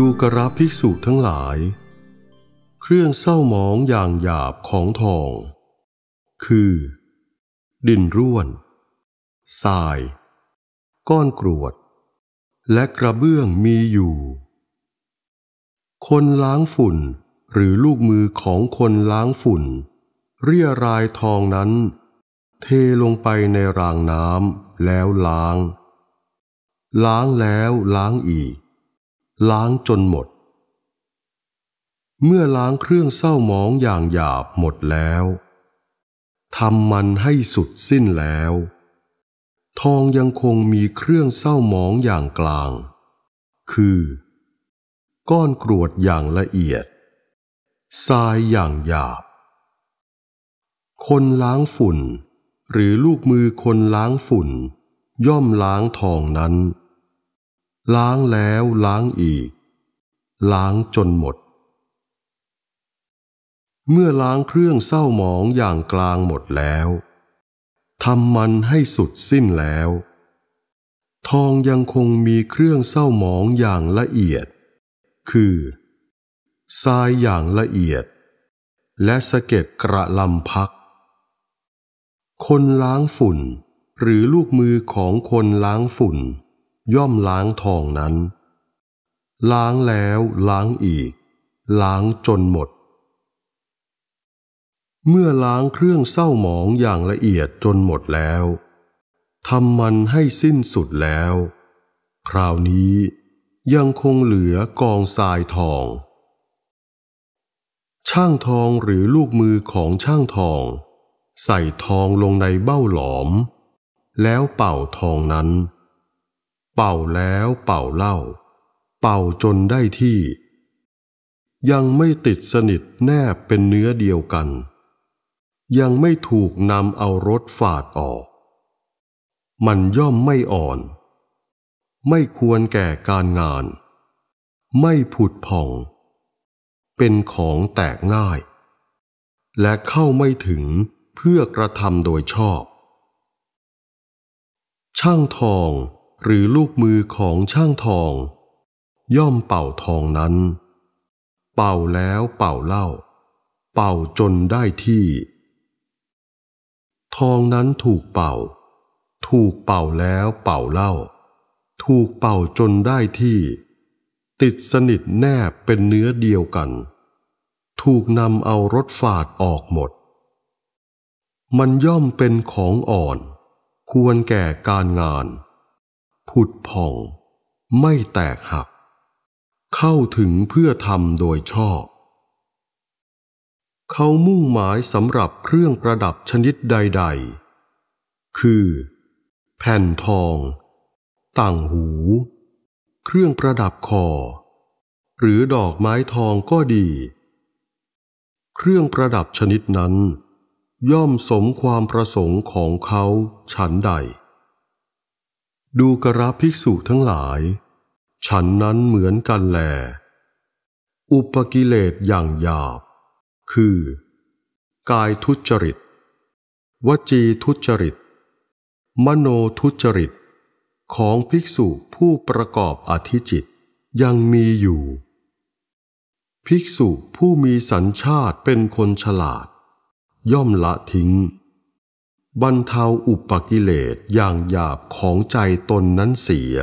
ดูกระภิกษุทั้งหลาย เครื่องเศร้ามองอย่างหยาบของทอง คือดินร่วนทราย ก้อนกรวดและกระเบื้องมีอยู่ คนล้างฝุ่นหรือลูกมือของคนล้างฝุ่น เรียรายทองนั้น เทลงไปในรางน้ำแล้วล้าง ล้างแล้วล้างอีกล้างจนหมด เมื่อล้างเครื่องเศร้ามองอย่างหยาบหมดแล้วทำมันให้สุดสิ้นแล้ว ทองยังคงมีเครื่องเศร้ามองอย่างกลาง คือ ก้อนกรวดอย่างละเอียดทรายอย่างหยาบ คนล้างฝุ่นหรือลูกมือคนล้างฝุ่น ย่อมล้างทองนั้นล้างแล้วล้างอีก ล้างจนหมด เมื่อล้างเครื่องเศร้าหมองอย่างกลางหมดแล้วทำมันให้สุดสิ้นแล้ว ทองยังคงมีเครื่องเศร้าหมองอย่างละเอียด คือ ทรายอย่างละเอียด และสะเก็ดกระลำพัก คนล้างฝุ่นหรือลูกมือของคนล้างฝุ่นย่อมล้างทองนั้น ล้างแล้วล้างอีก ล้างจนหมด เมื่อล้างเครื่องเศร้าหมองอย่างละเอียดจนหมดแล้วทำมันให้สิ้นสุดแล้ว คราวนี้ยังคงเหลือกองทรายทอง ช่างทองหรือลูกมือของช่างทอง ใส่ทองลงในเบ้าหลอม แล้วเป่าทองนั้นเป่าแล้วเป่าเล่า เป่าจนได้ที่ ยังไม่ติดสนิทแนบเป็นเนื้อเดียวกัน ยังไม่ถูกนำเอารถฝาดออก มันย่อมไม่อ่อน ไม่ควรแก่การงาน ไม่ผุดผ่อง เป็นของแตกง่าย และเข้าไม่ถึงเพื่อกระทำโดยชอบ ช่างทองหรือลูกมือของช่างทอง ย่อมเป่าทองนั้น เป่าแล้วเป่าเล่า เป่าจนได้ที่ ทองนั้นถูกเป่า ถูกเป่าแล้วเป่าเล่า ถูกเป่าจนได้ที่ ติดสนิทแนบเป็นเนื้อเดียวกัน ถูกนำเอารถฝาดออกหมด มันย่อมเป็นของอ่อน ควรแก่การงานผุดผ่อง ไม่แตกหัก เข้าถึงเพื่อทำโดยชอบ เขามุ่งหมายสำหรับเครื่องประดับชนิดใดๆ คือ แผ่นทองต่างหู เครื่องประดับคอ หรือดอกไม้ทองก็ดี เครื่องประดับชนิดนั้น ย่อมสมความประสงค์ของเขาฉันใดดูกระภิกษุทั้งหลาย ฉันนั้นเหมือนกันแล อุปกิเลสอย่างหยาบ คือ กายทุจริต วจีทุจริต มโนทุจริต ของภิกษุผู้ประกอบอธิจิตยังมีอยู่ ภิกษุผู้มีสัญชาติเป็นคนฉลาด ย่อมละทิ้งบรรเทาอุปกิเลสอย่างหยาบของใจตนนั้นเสีย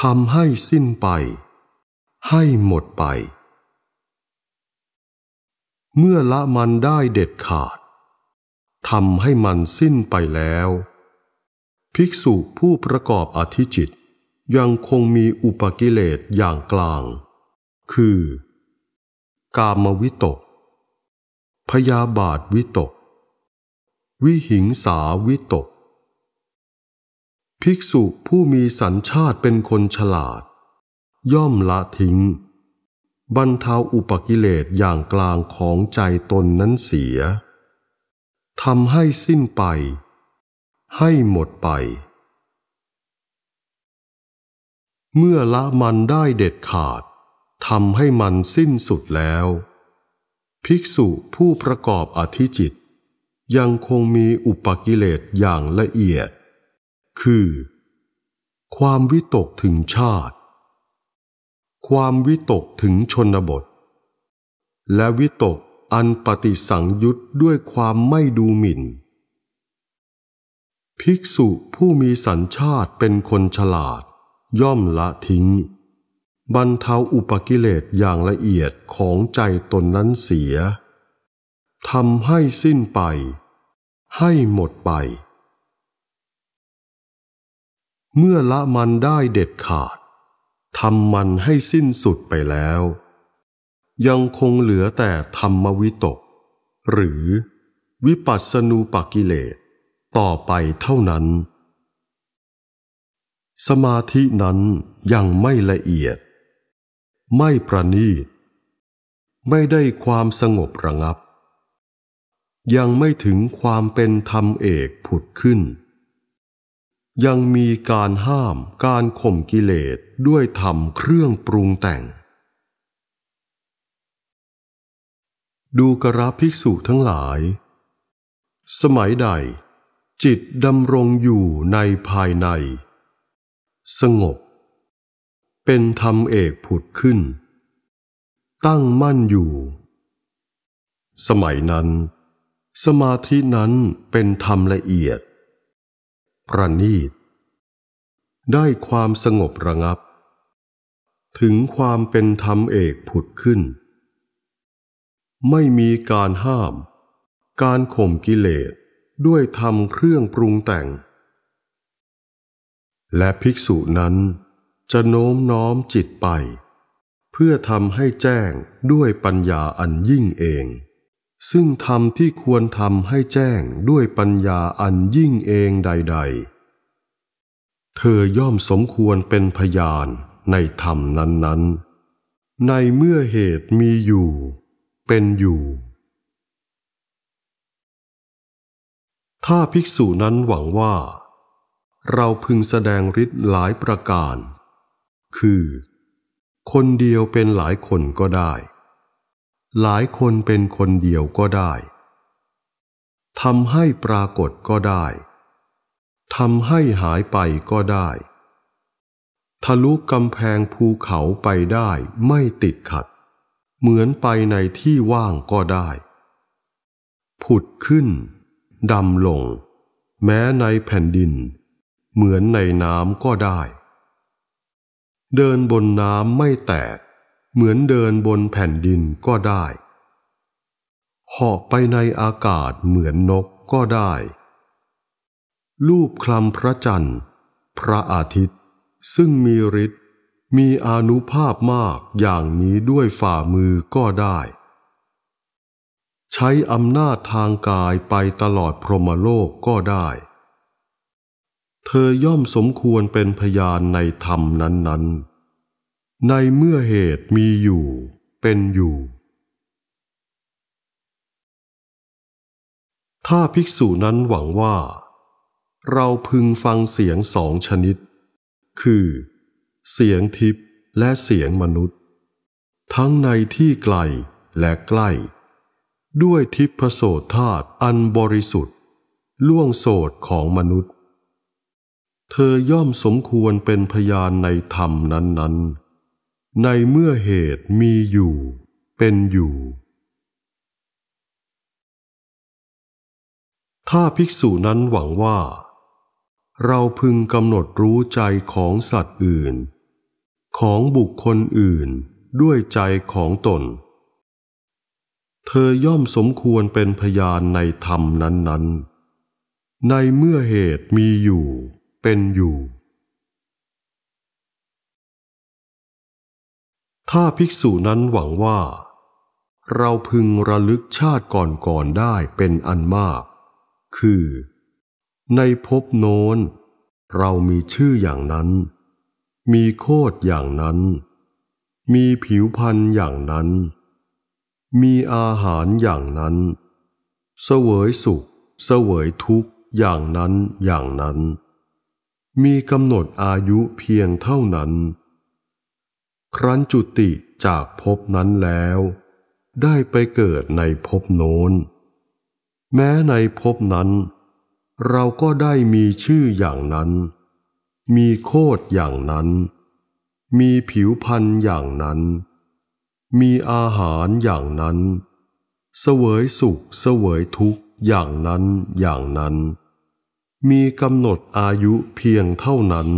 ทำให้สิ้นไป ให้หมดไป เมื่อละมันได้เด็ดขาดทำให้มันสิ้นไปแล้ว ภิกษุผู้ประกอบอธิจิต ยังคงมีอุปกิเลสอย่างกลาง คือกามวิตก พยาบาทวิตกวิหิงสาวิตก ภิกษุผู้มีสัญชาติเป็นคนฉลาด ย่อมละทิ้ง บรรเทาอุปกิเลสอย่างกลางของใจตนนั้นเสีย ทำให้สิ้นไป ให้หมดไป เมื่อละมันได้เด็ดขาดทำให้มันสิ้นสุดแล้ว ภิกษุผู้ประกอบอธิจิตยังคงมีอุปกิเลสอย่างละเอียด คือ ความวิตกถึงชาติ ความวิตกถึงชนบท และวิตกอันปฏิสังยุตด้วยความไม่ดูหมิ่น ภิกษุผู้มีสัญชาติเป็นคนฉลาด ย่อมละทิ้ง บรรเทาอุปกิเลสอย่างละเอียดของใจตนนั้นเสียทำให้สิ้นไป ให้หมดไป เมื่อละมันได้เด็ดขาด ทำมันให้สิ้นสุดไปแล้ว ยังคงเหลือแต่ธรรมวิตก หรือวิปัสสนูปกิเลสต่อไปเท่านั้น สมาธินั้นยังไม่ละเอียด ไม่ประณีต ไม่ได้ความสงบระงับยังไม่ถึงความเป็นธรรมเอกผุดขึ้น ยังมีการห้ามการข่มกิเลสด้วยธรรมเครื่องปรุงแต่ง ดูกระภิกษุทั้งหลาย สมัยใด จิตดำรงอยู่ในภายใน สงบ เป็นธรรมเอกผุดขึ้น ตั้งมั่นอยู่ สมัยนั้นสมาธินั้นเป็นธรรมละเอียด ประณีต ได้ความสงบระงับ ถึงความเป็นธรรมเอกผุดขึ้น ไม่มีการห้าม การข่มกิเลสด้วยธรรมเครื่องปรุงแต่ง และภิกษุนั้นจะโน้มน้อมจิตไป เพื่อทำให้แจ้งด้วยปัญญาอันยิ่งเองซึ่งธรรมที่ควรทำให้แจ้งด้วยปัญญาอันยิ่งเองใดๆ เธอย่อมสมควรเป็นพยานในธรรมนั้น ๆ ในเมื่อเหตุมีอยู่ เป็นอยู่ ถ้าภิกษุนั้นหวังว่า เราพึงแสดงฤทธิ์หลายประการ คือ คนเดียวเป็นหลายคนก็ได้หลายคนเป็นคนเดียวก็ได้ ทำให้ปรากฏก็ได้ ทำให้หายไปก็ได้ ทะลุกำแพงภูเขาไปได้ไม่ติดขัด เหมือนไปในที่ว่างก็ได้ ผุดขึ้น ดำลง แม้ในแผ่นดิน เหมือนในน้ำก็ได้ เดินบนน้ำไม่แตกเหมือนเดินบนแผ่นดินก็ได้เหาะไปในอากาศเหมือนนกก็ได้ รูปคลำพระจันทร์ พระอาทิตย์ ซึ่งมีฤทธิ์ มีอนุภาพมากอย่างนี้ด้วยฝ่ามือก็ได้ ใช้อำนาจทางกายไปตลอดพรหมโลกก็ได้ เธอย่อมสมควรเป็นพยานในธรรมนั้น ๆในเมื่อเหตุมีอยู่เป็นอยู่ ถ้าภิกษุนั้นหวังว่า เราพึงฟังเสียงสองชนิด คือ เสียงทิพย์และเสียงมนุษย์ ทั้งในที่ไกลและใกล้ ด้วยทิพโสธาตอันบริสุทธิ์ ล่วงโสดของมนุษย์ เธอย่อมสมควรเป็นพยานในธรรมนั้นๆในเมื่อเหตุมีอยู่ เป็นอยู่ ถ้าภิกษุนั้นหวังว่า เราพึงกำหนดรู้ใจของสัตว์อื่น ของบุคคลอื่นด้วยใจของตน เธอย่อมสมควรเป็นพยานในธรรมนั้น ๆ ในเมื่อเหตุมีอยู่ เป็นอยู่ถ้าภิกษุนั้นหวังว่าเราพึงระลึกชาติก่อนๆได้เป็นอันมาก คือในภพโน้นเรามีชื่ออย่างนั้น มีโคดอย่างนั้น มีผิวพันธ์อย่างนั้น มีอาหารอย่างนั้น เสวยสุข เสวยทุกข์อย่างนั้นอย่างนั้น มีกำหนดอายุเพียงเท่านั้นครั้นจุติจากภพนั้นแล้ว ได้ไปเกิดในภพโน้น แม้ในภพนั้น เราก็ได้มีชื่ออย่างนั้น มีโคดอย่างนั้น มีผิวพันธ์อย่างนั้น มีอาหารอย่างนั้น เสวยสุขเสวยทุกข์อย่างนั้นอย่างนั้น มีกำหนดอายุเพียงเท่านั้น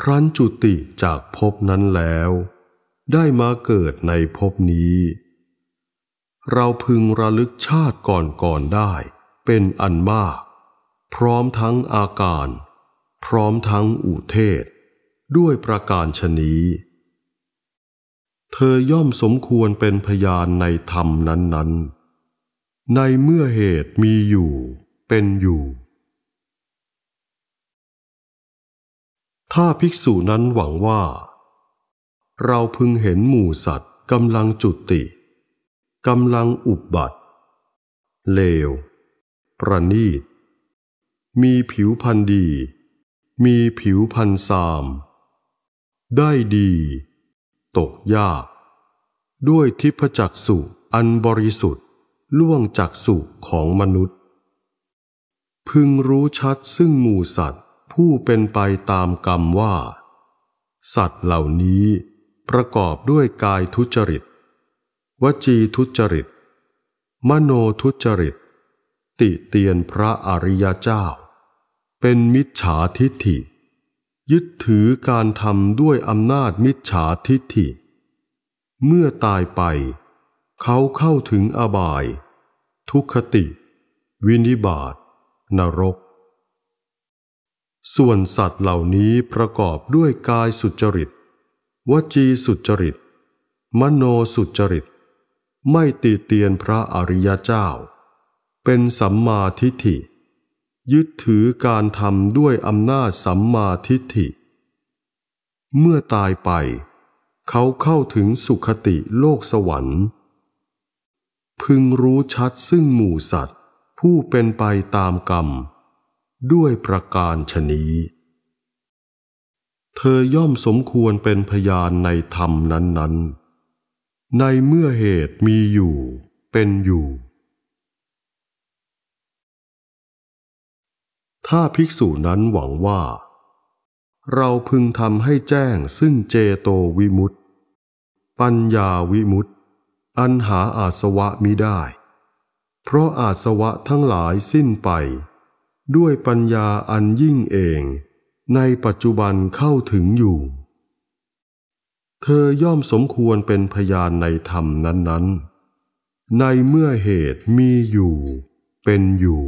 ครั้นจุติจากภพนั้นแล้ว ได้มาเกิดในภพนี้ เราพึงระลึกชาติก่อนก่อนได้ เป็นอันมาก พร้อมทั้งอาการ พร้อมทั้งอุเทศ ด้วยประการชนี้เธอย่อมสมควรเป็นพยานในธรรมนั้นๆ ในเมื่อเหตุมีอยู่เป็นอยู่ถ้าภิกษุนั้นหวังว่า เราพึงเห็นหมู่สัตว์กำลังจุติกำลังอุบบัติ เลว ประณีต มีผิวพันธ์ดี มีผิวพันธ์สาม ได้ดี ตกยาก ด้วยทิพจักสุอันบริสุทธิ์ ล่วงจากสุของมนุษย์ พึงรู้ชัดซึ่งหมู่สัตว์ผู้เป็นไปตามกรรมว่า สัตว์เหล่านี้ประกอบด้วยกายทุจริต วจีทุจริต มโนทุจริต ติเตียนพระอริยเจ้า เป็นมิจฉาทิฏฐิ ยึดถือการทำด้วยอำนาจมิจฉาทิฏฐิเมื่อตายไป เขาเข้าถึงอบาย ทุคติ วินิบาตนรกส่วนสัตว์เหล่านี้ประกอบด้วยกายสุจริต วจีสุจริต มโนสุจริต ไม่ตีเตียนพระอริยเจ้า เป็นสัมมาทิฏฐิ ยึดถือการทำด้วยอำนาจสัมมาทิฏฐิ เมื่อตายไป เขาเข้าถึงสุขติโลกสวรรค์ พึงรู้ชัดซึ่งหมู่สัตว์ผู้เป็นไปตามกรรมด้วยประการชนี้ เธอย่อมสมควรเป็นพยานในธรรมนั้นๆ ในเมื่อเหตุมีอยู่ เป็นอยู่ ถ้าภิกษุนั้นหวังว่า เราพึงทำให้แจ้งซึ่งเจโตวิมุตติปัญญาวิมุตติอันหาอาสวะมิได้ เพราะอาสวะทั้งหลายสิ้นไปด้วยปัญญาอันยิ่งเองในปัจจุบันเข้าถึงอยู่ เธอย่อมสมควรเป็นพยานในธรรมนั้น ๆ ในเมื่อเหตุมีอยู่เป็นอยู่